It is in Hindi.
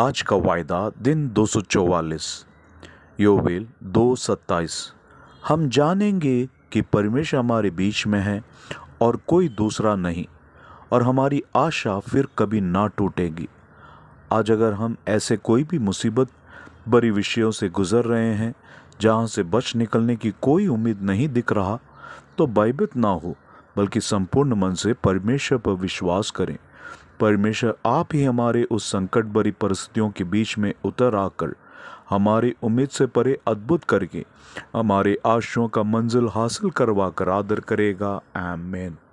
आज का वायदा दिन 244 योवेल 227 हम जानेंगे कि परमेश्वर हमारे बीच में है और कोई दूसरा नहीं और हमारी आशा फिर कभी ना टूटेगी आज अगर हम ऐसे कोई भी मुसीबत बड़ी विषयों से गुज़र रहे हैं जहाँ से बच निकलने की कोई उम्मीद नहीं दिख रहा तो भयभीत ना हो बल्कि संपूर्ण मन से परमेश्वर पर विश्वास करें परमेश्वर आप ही हमारे उस संकट भरी परिस्थितियों के बीच में उतर आकर हमारी उम्मीद से परे अद्भुत करके हमारे आशयों का मंजिल हासिल करवा कर आदर करेगा एम